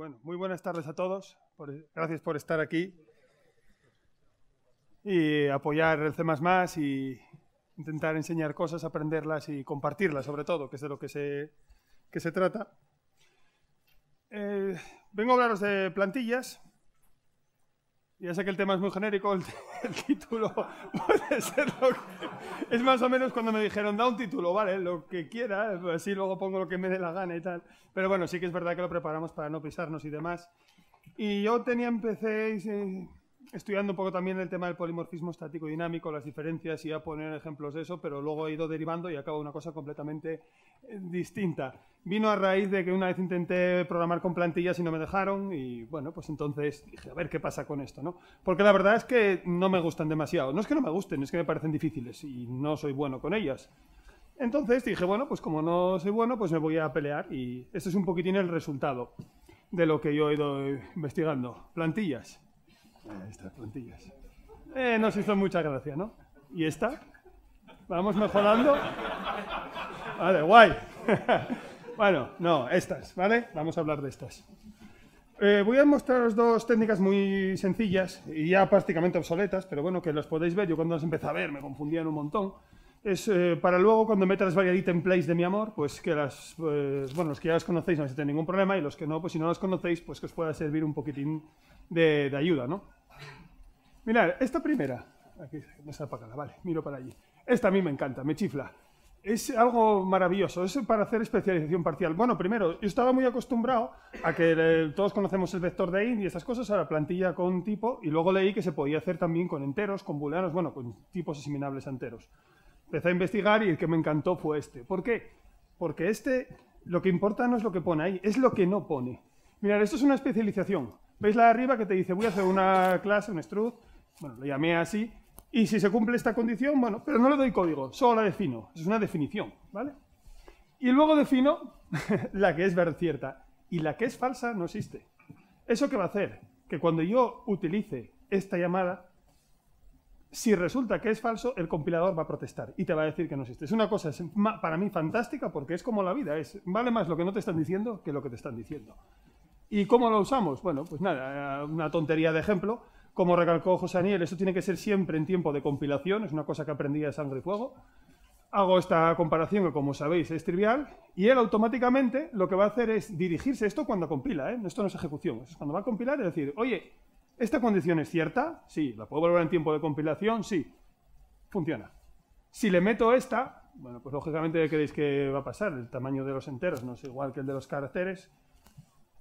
Bueno, muy buenas tardes a todos. E, gracias por estar aquí y apoyar el C y intentar enseñar cosas, aprenderlas y compartirlas, sobre todo, que es de lo que se, trata. Eh, vengo a hablaros de plantillas. Ya sé que el tema es muy genérico, el, título puede ser lo que, Es más o menos cuando me dijeron, da un título, vale, lo que quiera, pues así luego pongo lo que me dé la gana y tal. Pero bueno, sí que es verdad que lo preparamos para no pisarnos y demás. Y yo tenía, empecé, estudiando un poco también el tema del polimorfismo estático dinámico, las diferencias y a poner ejemplos de eso, pero luego he ido derivando y acabo una cosa completamente eh, distinta. Vino a raíz de que una vez intenté programar con plantillas y no me dejaron y bueno, pues entonces dije, a ver qué pasa con esto, ¿no? Porque la verdad es que no me gustan demasiado. No es que no me gusten, es que me parecen difíciles y no soy bueno con ellas. Entonces dije, bueno, pues como no soy bueno, pues me voy a pelear y este es un poquitín el resultado de lo que yo he ido investigando. Plantillas. Ah, estas plantillas. Eh, nos hizo mucha gracia, ¿no? ¿Y esta? ¿Vamos mejorando? Vale, guay. bueno, no, estas, ¿vale? Vamos a hablar de estas. Eh, voy a mostraros dos técnicas muy sencillas y ya prácticamente obsoletas, pero bueno, que las podéis ver. Yo cuando las empecé a ver me confundían un montón. Es eh, para luego cuando metas varias en place de mi amor, pues que las, pues, bueno, los que ya las conocéis no vais a ningún problema y los que no, pues si no las conocéis, pues que os pueda servir un poquitín de ayuda, ¿no? Mirad, esta primera, aquí me está vale, miro para allí. Esta a mí me encanta, me chifla. Es algo maravilloso, es para hacer especialización parcial. Bueno, primero, yo estaba muy acostumbrado a que eh, todos conocemos el vector de int y esas cosas, a la plantilla con tipo, y luego leí que se podía hacer también con enteros, con booleanos, bueno, con tipos asimilables enteros. Empecé a investigar y el que me encantó fue este. ¿Por qué? Porque este, lo que importa no es lo que pone ahí, es lo que no pone. Mirad, esto es una especialización. ¿Veis la de arriba que te dice, voy a hacer una clase, un struct, bueno, lo llamé así. Y si se cumple esta condición, bueno, pero no le doy código, solo la defino. Es una definición, ¿vale? Y luego defino la que es cierta. Y la que es falsa no existe. ¿Eso qué va a hacer? Que cuando yo utilice esta llamada, si resulta que es falso, el compilador va a protestar y te va a decir que no existe. Es una cosa para mí fantástica porque es como la vida, es, vale más lo que no te están diciendo que lo que te están diciendo. ¿Y cómo lo usamos? Bueno, pues nada, una tontería de ejemplo, como recalcó José Aniel, esto tiene que ser siempre en tiempo de compilación, es una cosa que aprendí de Sangre y Fuego. Hago esta comparación que, como sabéis, es trivial, y él automáticamente lo que va a hacer es dirigirse, esto cuando compila, ¿eh? esto no es ejecución, es cuando va a compilar es decir, oye, ¿esta condición es cierta? Sí, ¿la puedo volver en tiempo de compilación? Sí, funciona. Si le meto esta, bueno, pues lógicamente creéis que va a pasar, el tamaño de los enteros no es igual que el de los caracteres,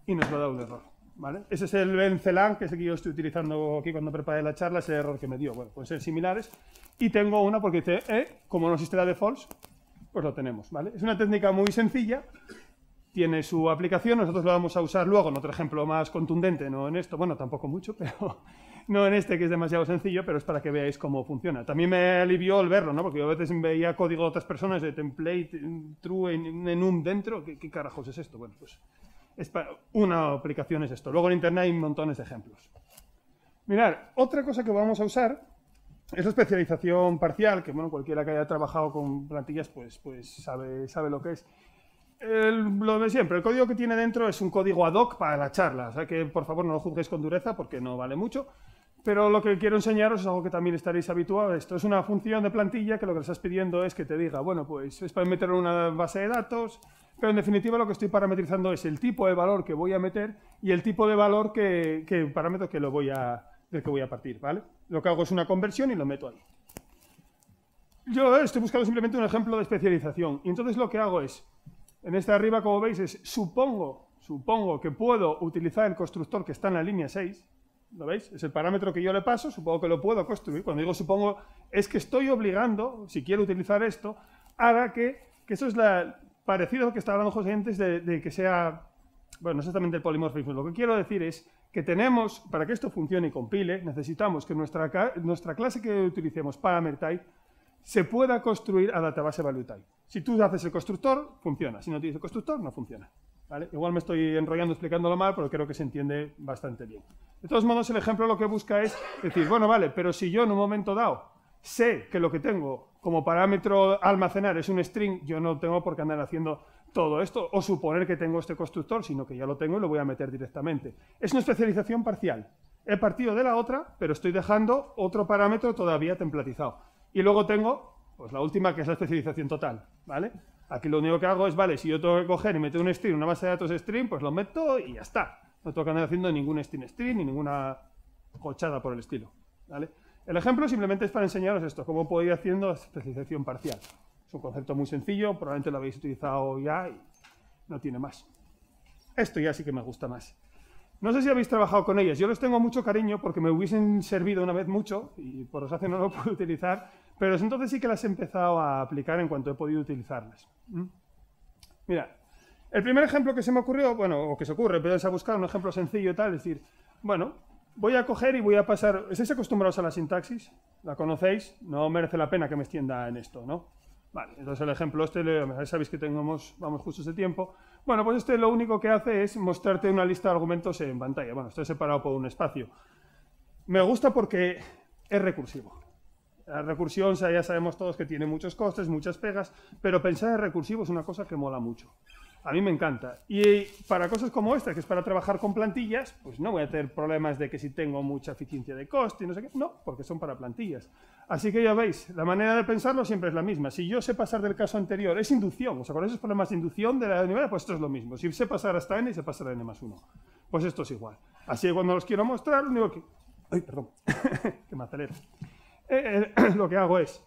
y nos va a dar un error. ¿Vale? Ese es el Bencelan, que es el que yo estoy utilizando aquí cuando preparé la charla, ese error que me dio. Bueno, pueden ser similares. Y tengo una porque dice, eh, como no existe la default pues lo tenemos. ¿vale? Es una técnica muy sencilla, tiene su aplicación, nosotros la vamos a usar luego en otro ejemplo más contundente, no en esto, bueno, tampoco mucho, pero no en este que es demasiado sencillo, pero es para que veáis cómo funciona. También me alivió el verlo, ¿no? porque yo a veces veía código de otras personas de template, mm, true, en un dentro, qué carajos es esto? Bueno, pues una aplicación es esto. Luego en Internet hay montones de ejemplos. Mirar, otra cosa que vamos a usar es la especialización parcial, que bueno, cualquiera que haya trabajado con plantillas pues, pues sabe, sabe lo que es. El, lo de siempre, el código que tiene dentro es un código ad hoc para la charla, o sea que por favor no lo juzguéis con dureza porque no vale mucho, pero lo que quiero enseñaros es algo que también estaréis habituados. Esto es una función de plantilla que lo que le estás pidiendo es que te diga, bueno, pues es para meterlo en una base de datos, pero en definitiva lo que estoy parametrizando es el tipo de valor que voy a meter y el tipo de valor que, que parámetro que lo voy a, del que voy a partir, ¿vale? Lo que hago es una conversión y lo meto ahí. Yo eh, estoy buscando simplemente un ejemplo de especialización. Y entonces lo que hago es, en esta arriba como veis es, supongo, supongo que puedo utilizar el constructor que está en la línea 6, ¿lo veis? Es el parámetro que yo le paso, supongo que lo puedo construir. Cuando digo supongo, es que estoy obligando, si quiero utilizar esto, haga que, que eso es la, parecido a lo que estaba hablando José antes de, que sea, bueno, no es exactamente el polimorfismo. Lo que quiero decir es que tenemos, para que esto funcione y compile, necesitamos que nuestra, nuestra clase que utilicemos para se pueda construir a database value Si tú haces el constructor, funciona. Si no tienes el constructor, no funciona. Igual me estoy enrollando explicándolo mal, pero creo que se entiende bastante bien. De todos modos, el ejemplo lo que busca es decir, bueno, vale, pero si yo en un momento dado sé que lo que tengo como parámetro almacenar es un string, yo no tengo por qué andar haciendo todo esto o suponer que tengo este constructor, sino que ya lo tengo y lo voy a meter directamente. Es una especialización parcial. He partido de la otra, pero estoy dejando otro parámetro todavía templatizado. Y luego tengo pues la última, que es la especialización total, ¿vale? Aquí lo único que hago es, vale, si yo tengo que coger y meter un string, una base de datos string, pues lo meto y ya está. No tengo que andar haciendo ningún string string ni ninguna cochada por el estilo, ¿vale? El ejemplo simplemente es para enseñaros esto, cómo puedo ir haciendo especialización parcial. Es un concepto muy sencillo, probablemente lo habéis utilizado ya y no tiene más. Esto ya sí que me gusta más. No sé si habéis trabajado con ellas. Yo les tengo mucho cariño porque me hubiesen servido una vez mucho y por hace no lo puedo utilizar, pero entonces sí que las he empezado a aplicar en cuanto he podido utilizarlas. ¿Mm? Mira, el primer ejemplo que se me ocurrió, bueno, o que se ocurre, pero es a buscar un ejemplo sencillo y tal, es decir, bueno, Voy a coger y voy a pasar... ¿Estáis acostumbrados a la sintaxis? ¿La conocéis? No merece la pena que me extienda en esto, ¿no? Vale, entonces el ejemplo este, ya sabéis que tenemos, vamos justo ese tiempo. Bueno, pues este lo único que hace es mostrarte una lista de argumentos en pantalla. Bueno, estoy separado por un espacio. Me gusta porque es recursivo. La recursión, ya sabemos todos que tiene muchos costes, muchas pegas, pero pensar en recursivo es una cosa que mola mucho. A mí me encanta. Y para cosas como esta, que es para trabajar con plantillas, pues no voy a tener problemas de que si tengo mucha eficiencia de coste y no sé qué. No, porque son para plantillas. Así que ya veis, la manera de pensarlo siempre es la misma. Si yo sé pasar del caso anterior, es inducción. ¿Os acordáis de esos problemas de inducción de la nivel? Pues esto es lo mismo. Si sé pasar hasta n, y sé pasar a n más 1. Pues esto es igual. Así que cuando los quiero mostrar, lo único que... Ay, perdón, que me acelero. Eh, eh, lo que hago es,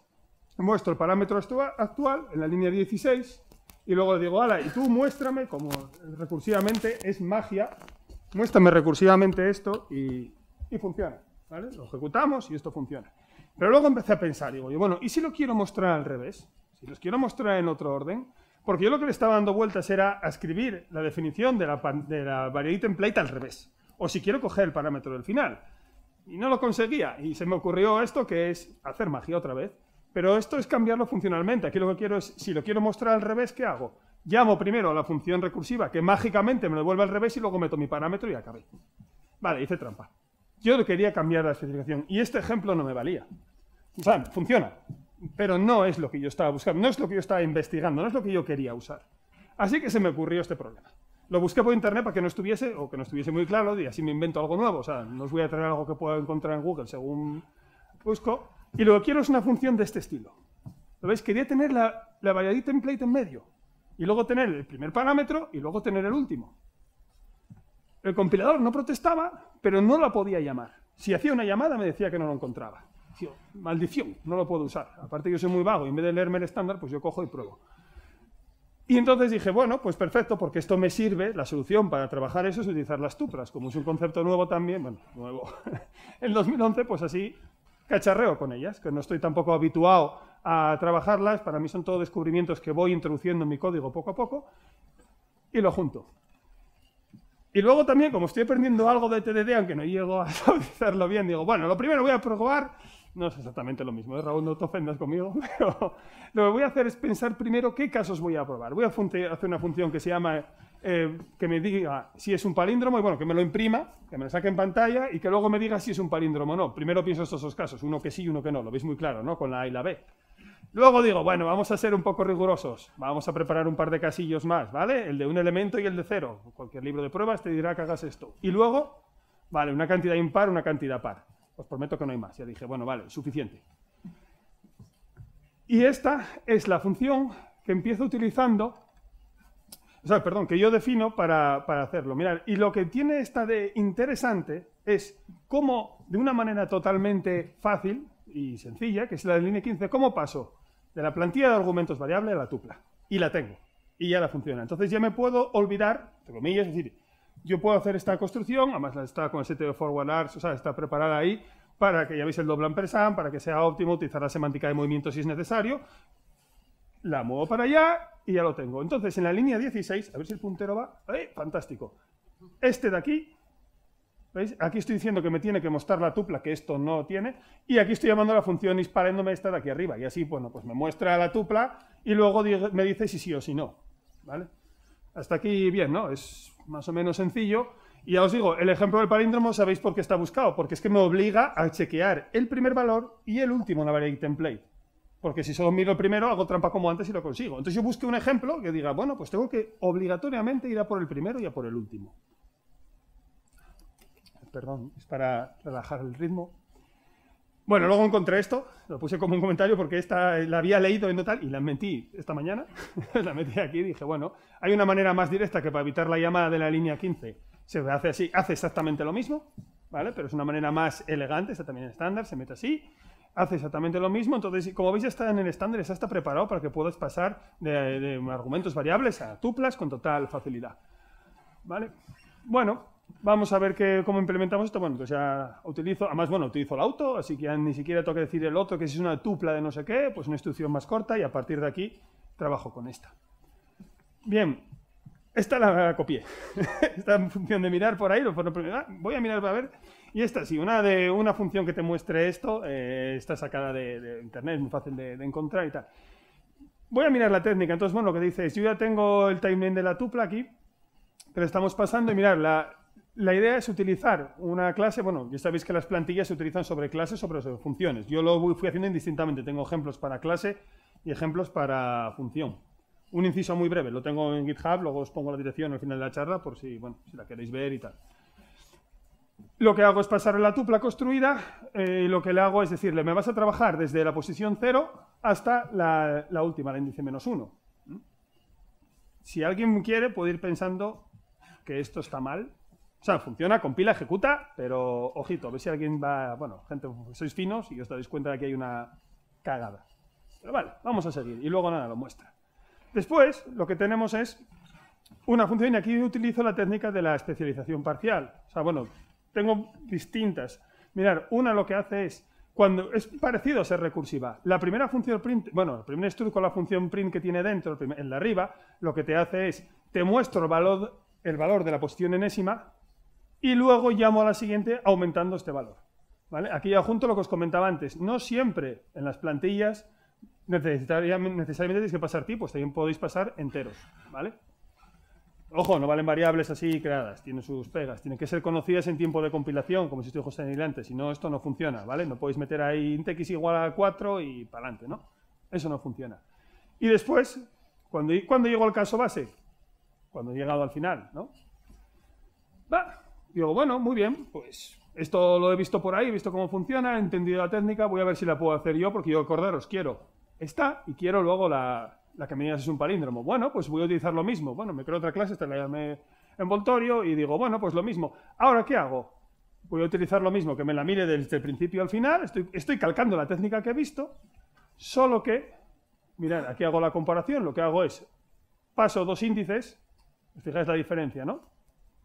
muestro el parámetro actual en la línea 16, y luego le digo, ala, y tú muéstrame, como recursivamente es magia, muéstrame recursivamente esto y, funciona. Lo ejecutamos y esto funciona. Pero luego empecé a pensar, digo, bueno, ¿y si lo quiero mostrar al revés? Si los quiero mostrar en otro orden, porque yo lo que le estaba dando vueltas era a escribir la definición de la, de la template al revés. O si quiero coger el parámetro del final. Y no lo conseguía. Y se me ocurrió esto, que es hacer magia otra vez. Pero esto es cambiarlo funcionalmente. Aquí lo que quiero es, si lo quiero mostrar al revés, ¿qué hago? Llamo primero a la función recursiva, que mágicamente me lo devuelve al revés, y luego meto mi parámetro y acabé. Vale, hice trampa. Yo quería cambiar la especificación, y este ejemplo no me valía. O sea, funciona, pero no es lo que yo estaba buscando, no es lo que yo estaba investigando, no es lo que yo quería usar. Así que se me ocurrió este problema. Lo busqué por internet para que no estuviese, o que no estuviese muy claro, y así me invento algo nuevo. O sea, no os voy a traer algo que pueda encontrar en Google según busco, y lo que quiero es una función de este estilo. ¿Lo veis? Quería tener la, la template en medio. Y luego tener el primer parámetro y luego tener el último. El compilador no protestaba, pero no la podía llamar. Si hacía una llamada me decía que no lo encontraba. Maldición, no lo puedo usar. Aparte yo soy muy vago y en vez de leerme el estándar, pues yo cojo y pruebo. Y entonces dije, bueno, pues perfecto, porque esto me sirve, la solución para trabajar eso es utilizar las tuplas, como es un concepto nuevo también, bueno, nuevo. en 2011, pues así cacharreo con ellas, que no estoy tampoco habituado a trabajarlas, para mí son todo descubrimientos que voy introduciendo en mi código poco a poco, y lo junto. Y luego también, como estoy aprendiendo algo de TDD, aunque no llego a hacerlo bien, digo, bueno, lo primero voy a probar, no es exactamente lo mismo, ¿eh? Raúl, no te ofendas conmigo, pero lo que voy a hacer es pensar primero qué casos voy a probar. Voy a hacer una función que se llama eh, que me diga si es un palíndromo y bueno, que me lo imprima, que me lo saque en pantalla y que luego me diga si es un palíndromo o no. Primero pienso estos dos casos, uno que sí y uno que no, lo veis muy claro, ¿no? Con la A y la B. Luego digo, bueno, vamos a ser un poco rigurosos, vamos a preparar un par de casillos más, ¿vale? El de un elemento y el de cero. Cualquier libro de pruebas te dirá que hagas esto. Y luego, vale, una cantidad impar, una cantidad par. Os prometo que no hay más. Ya dije, bueno, vale, suficiente. Y esta es la función que empiezo utilizando o sea, perdón, que yo defino para, hacerlo. Mirad, y lo que tiene esta de interesante es cómo, de una manera totalmente fácil y sencilla, que es la de línea 15, cómo paso de la plantilla de argumentos variable a la tupla. Y la tengo. Y ya la funciona. Entonces ya me puedo olvidar, entre comillas, es decir, yo puedo hacer esta construcción, además está con el de forward arts, o sea, está preparada ahí para que ya veis el doble ampersand, para que sea óptimo utilizar la semántica de movimiento si es necesario. La muevo para allá y ya lo tengo. Entonces, en la línea 16, a ver si el puntero va... ¡Eh! ¡Fantástico! Este de aquí, ¿veis? Aquí estoy diciendo que me tiene que mostrar la tupla, que esto no tiene, y aquí estoy llamando a la función disparándome esta de aquí arriba, y así, bueno, pues me muestra la tupla y luego me dice si sí o si no, ¿vale? Hasta aquí bien, ¿no? Es más o menos sencillo. Y ya os digo, el ejemplo del palíndromo sabéis por qué está buscado, porque es que me obliga a chequear el primer valor y el último en la variable template. Porque si solo miro el primero, hago trampa como antes y lo consigo. Entonces yo busqué un ejemplo que diga, bueno, pues tengo que obligatoriamente ir a por el primero y a por el último. Perdón, es para relajar el ritmo. Bueno, luego encontré esto, lo puse como un comentario porque esta la había leído en total y la mentí esta mañana. la metí aquí y dije, bueno, hay una manera más directa que para evitar la llamada de la línea 15. Se hace así, hace exactamente lo mismo, ¿vale? Pero es una manera más elegante, está también estándar, se mete así hace exactamente lo mismo. Entonces, como veis, ya está en el estándar, ya está preparado para que puedas pasar de, argumentos variables a tuplas con total facilidad. ¿Vale? Bueno, vamos a ver que, cómo implementamos esto. Bueno, pues ya utilizo, además, bueno, utilizo el auto, así que ya ni siquiera tengo que decir el otro que si es una tupla de no sé qué, pues una instrucción más corta y a partir de aquí trabajo con esta. Bien, esta la, copié. Esta función de mirar por ahí, ah, voy a mirar para ver. Y esta sí, una, de, una función que te muestre esto, eh, está sacada de, internet, es muy fácil de, encontrar y tal. Voy a mirar la técnica. Entonces, bueno, lo que dice es, yo ya tengo el timeline de la tupla aquí, pero estamos pasando y mirar, la, idea es utilizar una clase, bueno, ya sabéis que las plantillas se utilizan sobre clases, sobre, sobre funciones. Yo lo fui haciendo indistintamente, tengo ejemplos para clase y ejemplos para función. Un inciso muy breve, lo tengo en GitHub, luego os pongo la dirección al final de la charla por si, bueno, si la queréis ver y tal. Lo que hago es pasar la tupla construida eh, y lo que le hago es decirle, me vas a trabajar desde la posición 0 hasta la, última, la índice menos 1. ¿Mm? Si alguien quiere, puede ir pensando que esto está mal. O sea, funciona, compila, ejecuta, pero ojito, a ver si alguien va... Bueno, gente, sois finos y os dais cuenta de que hay una cagada. Pero vale, vamos a seguir y luego nada, lo muestra. Después, lo que tenemos es una función, y aquí utilizo la técnica de la especialización parcial. O sea, bueno, tengo distintas. Mirar, una lo que hace es, cuando es parecido a ser recursiva, la primera función print, bueno, el primer estudio con la función print que tiene dentro, en la arriba, lo que te hace es, te muestro el valor, el valor de la posición enésima y luego llamo a la siguiente aumentando este valor. ¿Vale? Aquí ya junto lo que os comentaba antes, no siempre en las plantillas necesariamente, necesariamente que pasar tipos, también podéis pasar enteros, ¿vale? Ojo, no valen variables así creadas, tienen sus pegas, tienen que ser conocidas en tiempo de compilación, como si estoy antes, si no, esto no funciona, ¿vale? No podéis meter ahí int x igual a 4 y para adelante, ¿no? Eso no funciona. Y después, cuando, cuando llego al caso base? Cuando he llegado al final, ¿no? Va, digo, bueno, muy bien, pues esto lo he visto por ahí, he visto cómo funciona, he entendido la técnica, voy a ver si la puedo hacer yo, porque yo acordaros, quiero está y quiero luego la, que me digas es un palíndromo. Bueno, pues voy a utilizar lo mismo. Bueno, me creo otra clase, esta la llamé envoltorio y digo, bueno, pues lo mismo. Ahora, ¿qué hago? Voy a utilizar lo mismo, que me la mire desde el principio al final. Estoy, estoy calcando la técnica que he visto, solo que, mirad, aquí hago la comparación. Lo que hago es, paso dos índices, fijáis la diferencia, ¿no?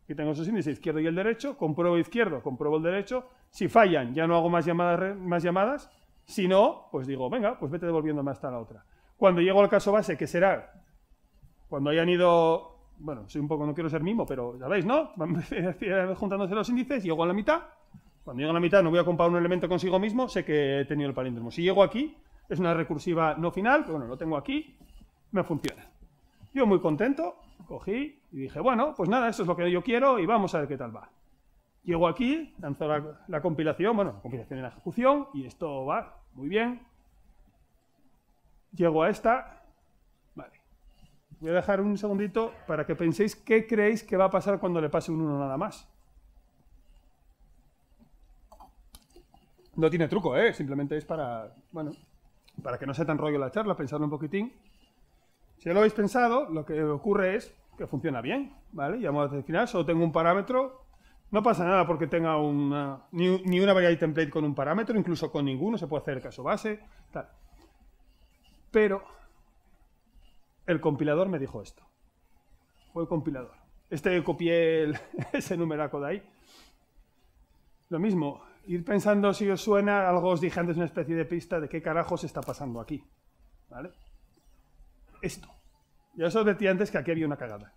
Aquí tengo esos índices, izquierdo y el derecho, compruebo izquierdo, compruebo el derecho. Si fallan, ya no hago más llamadas, más llamadas si no, pues digo, venga, pues vete más hasta la otra. Cuando llego al caso base, que será cuando hayan ido, bueno, soy un poco, no quiero ser mimo, pero ya veis, ¿no? juntándose los índices, llego a la mitad. Cuando llego a la mitad no voy a comparar un elemento consigo mismo, sé que he tenido el palíndromo. Si llego aquí, es una recursiva no final, pero bueno, lo tengo aquí, me funciona. Yo muy contento, cogí y dije, bueno, pues nada, esto es lo que yo quiero y vamos a ver qué tal va. Llego aquí, lanzo la, compilación, bueno, la compilación en la ejecución y esto va muy bien. Llego a esta. Vale. Voy a dejar un segundito para que penséis qué creéis que va a pasar cuando le pase un 1 nada más. No tiene truco, ¿eh? Simplemente es para, bueno, para que no sea tan rollo la charla, pensarlo un poquitín. Si ya lo habéis pensado, lo que ocurre es que funciona bien, ¿vale? modo al final, solo tengo un parámetro no pasa nada porque tenga una, ni, una variable template con un parámetro, incluso con ninguno, se puede hacer caso base, tal. Pero el compilador me dijo esto. Fue el compilador. Este copié ese numeraco de ahí. Lo mismo, ir pensando si os suena, algo os dije antes, una especie de pista de qué se está pasando aquí. ¿Vale? Esto. Ya os decía antes que aquí había una cagada.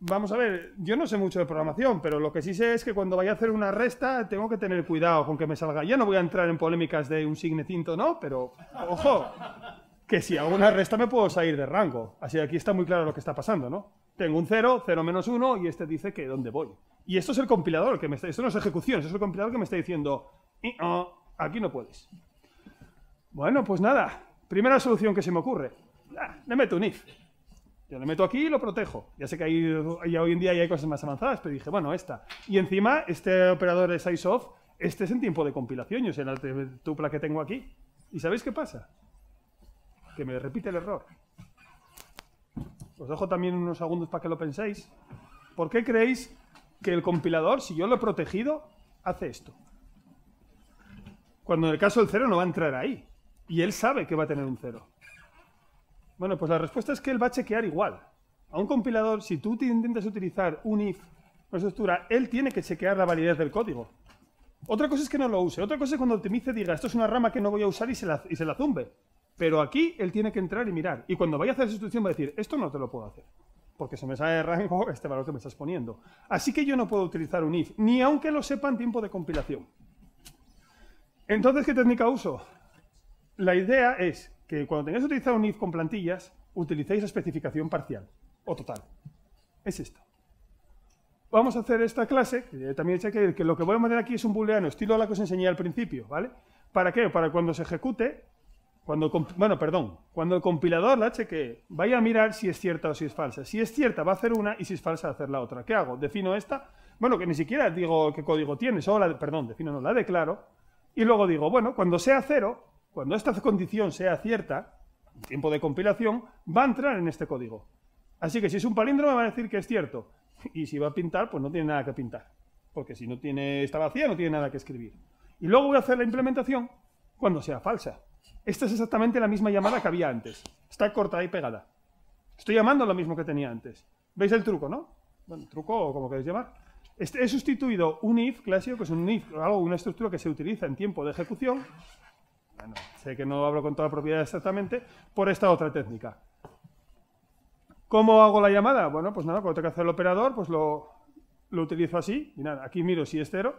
Vamos a ver, yo no sé mucho de programación, pero lo que sí sé es que cuando vaya a hacer una resta tengo que tener cuidado con que me salga. Ya no voy a entrar en polémicas de un cinto ¿no? Pero, ojo, que si hago una resta me puedo salir de rango. Así que aquí está muy claro lo que está pasando, ¿no? Tengo un 0, 0 menos 1 y este dice que dónde voy. Y esto es el compilador que me Esto no es ejecución, esto es el compilador que me está diciendo, aquí no puedes. Bueno, pues nada, primera solución que se me ocurre. Ah, le meto un if. Yo le meto aquí y lo protejo. Ya sé que hay, hoy en día hay cosas más avanzadas, pero dije, bueno, esta. Y encima, este operador size ISOF, este es en tiempo de compilación, yo sé la tupla que tengo aquí. ¿Y sabéis qué pasa? Que me repite el error. Os dejo también unos segundos para que lo penséis. ¿Por qué creéis que el compilador, si yo lo he protegido, hace esto? Cuando en el caso del cero no va a entrar ahí. Y él sabe que va a tener un cero. Bueno, pues la respuesta es que él va a chequear igual. A un compilador, si tú intentas utilizar un if, una estructura, él tiene que chequear la validez del código. Otra cosa es que no lo use. Otra cosa es cuando optimice diga, esto es una rama que no voy a usar y se la, y se la zumbe. Pero aquí él tiene que entrar y mirar. Y cuando vaya a hacer la sustitución va a decir, esto no te lo puedo hacer. Porque se me sale de rango este valor que me estás poniendo. Así que yo no puedo utilizar un if, ni aunque lo sepa en tiempo de compilación. Entonces, ¿qué técnica uso? La idea es que cuando tengáis utilizado un if con plantillas, utilicéis especificación parcial o total. Es esto. Vamos a hacer esta clase, que también sé que, lo que voy a poner aquí es un booleano, estilo a la que os enseñé al principio, ¿vale? ¿Para qué? Para cuando se ejecute, cuando, bueno, perdón, cuando el compilador la chequee, vaya a mirar si es cierta o si es falsa. Si es cierta va a hacer una y si es falsa va a hacer la otra. ¿Qué hago? Defino esta, bueno, que ni siquiera digo qué código tiene, solo la, perdón, defino no, la declaro, y luego digo, bueno, cuando sea cero, cuando esta condición sea cierta, el tiempo de compilación va a entrar en este código. Así que si es un palíndromo va a decir que es cierto. Y si va a pintar, pues no tiene nada que pintar. Porque si no tiene, está vacía, no tiene nada que escribir. Y luego voy a hacer la implementación cuando sea falsa. Esta es exactamente la misma llamada que había antes. Está cortada y pegada. Estoy llamando lo mismo que tenía antes. ¿Veis el truco, no? Bueno, truco o como queréis llamar. Este, he sustituido un if clásico, que es un if, una estructura que se utiliza en tiempo de ejecución, sé que no hablo con toda propiedad exactamente, por esta otra técnica. ¿Cómo hago la llamada? Bueno, pues nada, cuando tengo que hacer el operador, pues lo, lo utilizo así. Y nada, aquí miro si es cero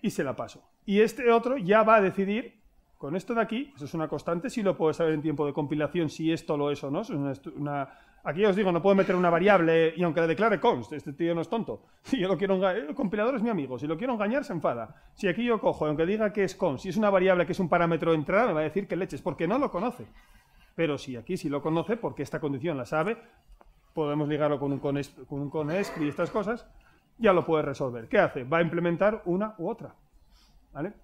y se la paso. Y este otro ya va a decidir, con esto de aquí, eso es una constante, si lo puedo saber en tiempo de compilación, si esto lo es o no, es una Aquí os digo, no puedo meter una variable y aunque le declare const, este tío no es tonto. Si yo lo quiero el compilador es mi amigo, si lo quiero engañar se enfada. Si aquí yo cojo, aunque diga que es const, si es una variable que es un parámetro de entrada, me va a decir que leches, porque no lo conoce. Pero si aquí sí lo conoce, porque esta condición la sabe, podemos ligarlo con un con, con, y estas cosas, ya lo puede resolver. ¿Qué hace? Va a implementar una u otra. ¿Vale?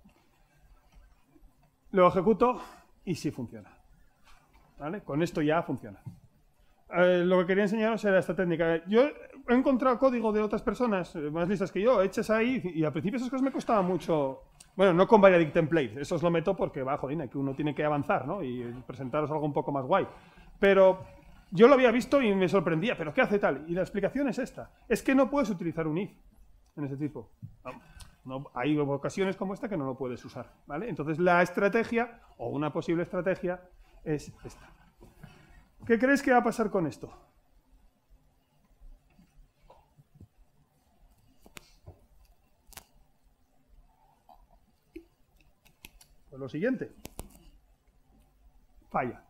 Lo ejecuto y sí funciona. ¿Vale? Con esto ya funciona. Eh, lo que quería enseñaros era esta técnica. Yo he encontrado código de otras personas eh, más listas que yo, hechas ahí, y al principio esas cosas me costaba mucho. Bueno, no con Variadic templates, eso os lo meto porque, va, jodina, que uno tiene que avanzar, ¿no? Y presentaros algo un poco más guay. Pero yo lo había visto y me sorprendía, ¿pero qué hace tal? Y la explicación es esta. Es que no puedes utilizar un if en ese tipo. hay ocasiones como esta que no lo puedes usar, ¿vale? Entonces la estrategia, o una posible estrategia, es esta. ¿Qué crees que va a pasar con esto? Pues lo siguiente. Falla.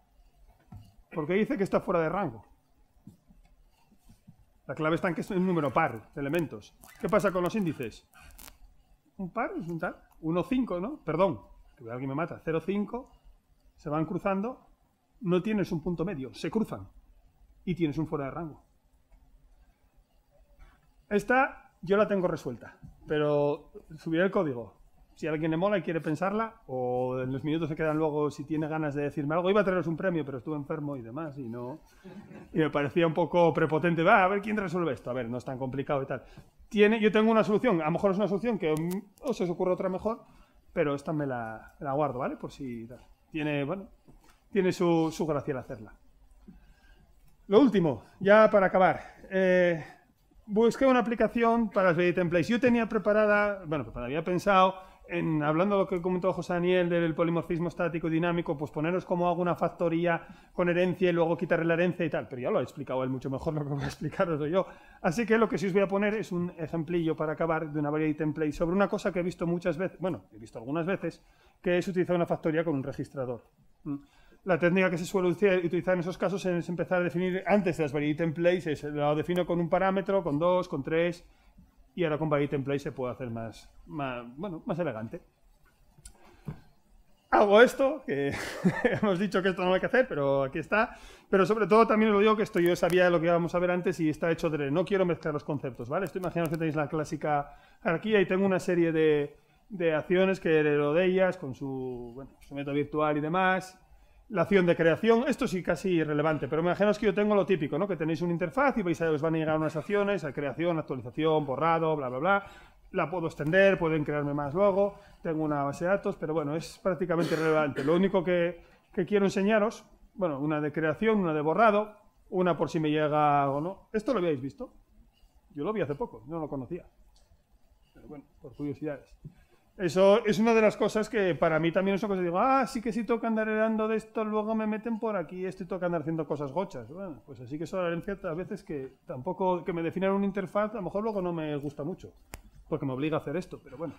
Porque dice que está fuera de rango. La clave está en que es un número par de elementos. ¿Qué pasa con los índices? Un par es un tal. 5, ¿no? Perdón, que alguien me mata. 5. Se van cruzando no tienes un punto medio, se cruzan y tienes un fuera de rango. Esta yo la tengo resuelta, pero subiré el código. Si alguien le mola y quiere pensarla, o en los minutos que quedan luego, si tiene ganas de decirme algo, iba a traeros un premio, pero estuve enfermo y demás, y no. Y me parecía un poco prepotente. Va, a ver quién resuelve esto. A ver, no es tan complicado y tal. Tiene, yo tengo una solución, a lo mejor es una solución que mm, os, os ocurre otra mejor, pero esta me la, guardo, ¿vale? Por si. Tiene, bueno, tiene su, gracia el hacerla. Lo último, ya para acabar. Eh, busqué una aplicación para Ready Templates. Yo tenía preparada, bueno, pues había pensado en, hablando de lo que comentó José Daniel del polimorfismo estático y dinámico, pues poneros como hago una factoría con herencia y luego quitarle la herencia y tal. Pero ya lo ha explicado él mucho mejor lo que voy a explicaros yo. Así que lo que sí os voy a poner es un ejemplillo para acabar de una de template sobre una cosa que he visto muchas veces, bueno, he visto algunas veces, que es utilizar una factoría con un registrador. ¿Mm? la técnica que se suele utilizar en esos casos es empezar a definir antes de las variety templates, es, lo defino con un parámetro, con dos, con tres, y ahora con variety template se puede hacer más, más, bueno, más elegante. Hago esto, que hemos dicho que esto no hay que hacer, pero aquí está. Pero sobre todo también os lo digo que esto yo sabía lo que íbamos a ver antes y está hecho de... No quiero mezclar los conceptos, ¿vale? Esto imaginaos que tenéis la clásica jerarquía y tengo una serie de, de acciones que lo de ellas con su, bueno, su método virtual y demás la acción de creación, esto sí casi irrelevante, pero imaginaos que yo tengo lo típico, ¿no? Que tenéis una interfaz y vais a, os van a llegar unas acciones, a creación, actualización, borrado, bla, bla, bla. La puedo extender, pueden crearme más luego, tengo una base de datos, pero bueno, es prácticamente irrelevante. Lo único que, que quiero enseñaros, bueno, una de creación, una de borrado, una por si me llega o no. ¿Esto lo habíais visto? Yo lo vi hace poco, no lo conocía. Pero bueno, por curiosidades. Eso es una de las cosas que para mí también es una cosa. Digo, ah, sí que si sí toca andar heredando de esto, luego me meten por aquí, esto toca andar haciendo cosas gochas. Bueno, pues así que eso la a veces que tampoco, que me definan una interfaz, a lo mejor luego no me gusta mucho, porque me obliga a hacer esto, pero bueno.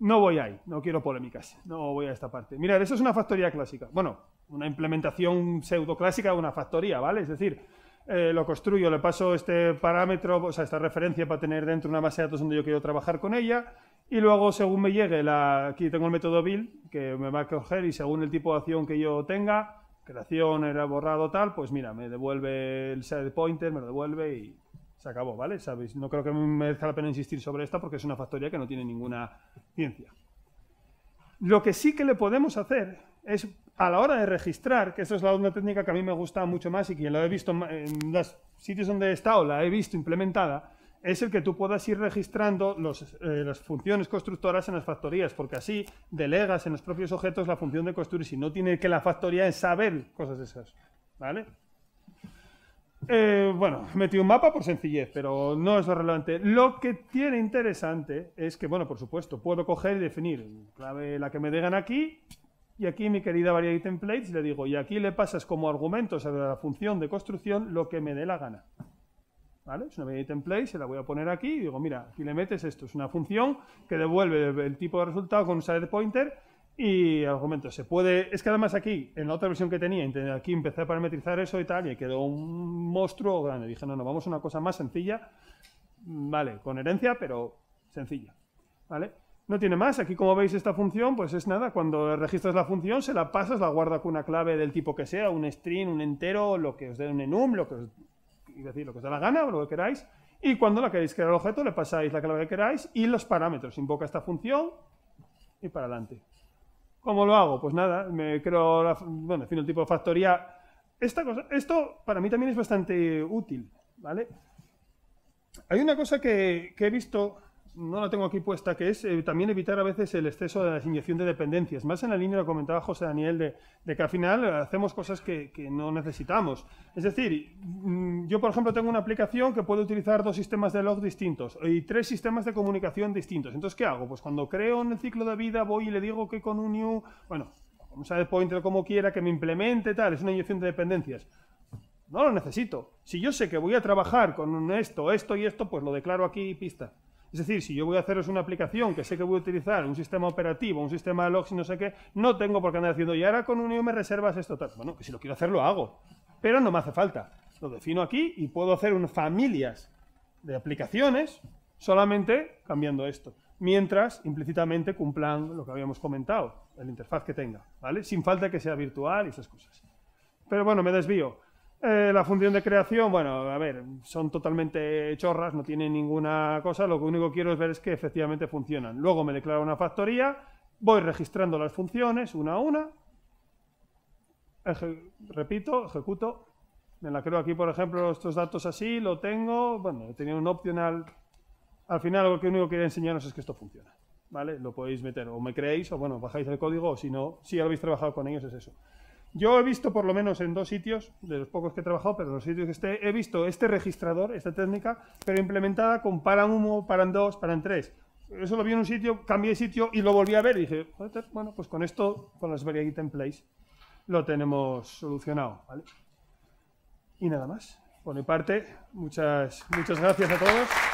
No voy ahí, no quiero polémicas, no voy a esta parte. mira eso es una factoría clásica. Bueno, una implementación pseudo clásica de una factoría, ¿vale? Es decir, eh, lo construyo, le paso este parámetro, o sea, esta referencia para tener dentro una base de datos donde yo quiero trabajar con ella, y luego, según me llegue, la, aquí tengo el método build, que me va a coger y según el tipo de acción que yo tenga, creación, era borrado, tal, pues mira, me devuelve el set pointer, me lo devuelve y se acabó, ¿vale? ¿Sabéis? No creo que me merezca la pena insistir sobre esta porque es una factoría que no tiene ninguna ciencia. Lo que sí que le podemos hacer es a la hora de registrar, que eso es la una técnica que a mí me gusta mucho más y que lo he visto en los sitios donde he estado, la he visto implementada, es el que tú puedas ir registrando eh, las funciones constructoras en las factorías, porque así delegas en los propios objetos la función de construir, si no tiene que la factoría saber cosas esas, ¿vale? Eh, bueno, metí un mapa por sencillez, pero no es lo relevante. Lo que tiene interesante es que, bueno, por supuesto, puedo coger y definir la que me dejan aquí, y aquí mi querida variety templates le digo, y aquí le pasas como argumentos a la función de construcción lo que me dé la gana. ¿vale? Es una medida template, se la voy a poner aquí y digo, mira, aquí le metes esto, es una función que devuelve el tipo de resultado con un side pointer y momento se puede, es que además aquí, en la otra versión que tenía, aquí empecé a parametrizar eso y tal, y quedó un monstruo grande. Dije, no, no, vamos a una cosa más sencilla, mm, vale, con herencia, pero sencilla, ¿vale? No tiene más, aquí como veis esta función, pues es nada, cuando registras la función, se la pasas, la guarda con una clave del tipo que sea, un string, un entero, lo que os dé un enum, lo que os y decir lo que os da la gana o lo que queráis. Y cuando la queréis crear el objeto, le pasáis la clave que queráis y los parámetros. Invoca esta función y para adelante. ¿Cómo lo hago? Pues nada, me creo, bueno, defino el tipo de factoría. Esta cosa, esto para mí también es bastante útil, ¿vale? Hay una cosa que he visto no la tengo aquí puesta, que es eh, también evitar a veces el exceso de la inyección de dependencias. Más en la línea lo comentaba José Daniel, de, que al final hacemos cosas que, no necesitamos. Es decir, mm, yo por ejemplo tengo una aplicación que puede utilizar dos sistemas de log distintos y tres sistemas de comunicación distintos. Entonces, ¿qué hago? Pues cuando creo en el ciclo de vida voy y le digo que con un new, bueno, un el pointer como quiera, que me implemente, tal, es una inyección de dependencias. No lo necesito. Si yo sé que voy a trabajar con esto, esto y esto, pues lo declaro aquí y pista. Es decir, si yo voy a haceros una aplicación que sé que voy a utilizar, un sistema operativo, un sistema de logs y no sé qué, no tengo por qué andar haciendo, y ahora con un me reservas esto tal. Bueno, que si lo quiero hacer, lo hago. Pero no me hace falta. Lo defino aquí y puedo hacer un, familias de aplicaciones solamente cambiando esto. Mientras implícitamente cumplan lo que habíamos comentado, el interfaz que tenga, ¿vale? Sin falta que sea virtual y esas cosas. Pero bueno, me desvío. Eh, la función de creación, bueno, a ver, son totalmente chorras, no tienen ninguna cosa, lo único que quiero es ver es que efectivamente funcionan. Luego me declaro una factoría, voy registrando las funciones una a una, repito, ejecuto, me la creo aquí, por ejemplo, estos datos así, lo tengo, bueno, he tenido un optional, al final lo que único que quiero enseñaros es que esto funciona, ¿vale? Lo podéis meter, o me creéis, o bueno, bajáis el código, o si no, si ya habéis trabajado con ellos, es eso. Yo he visto por lo menos en dos sitios, de los pocos que he trabajado, pero en los sitios que esté, he visto este registrador, esta técnica, pero implementada con para 1, paran 2, paran tres. Eso lo vi en un sitio, cambié de sitio y lo volví a ver y dije, bueno, pues con esto, con las variety templates, lo tenemos solucionado, Y nada más. Por mi parte, muchas, muchas gracias a todos.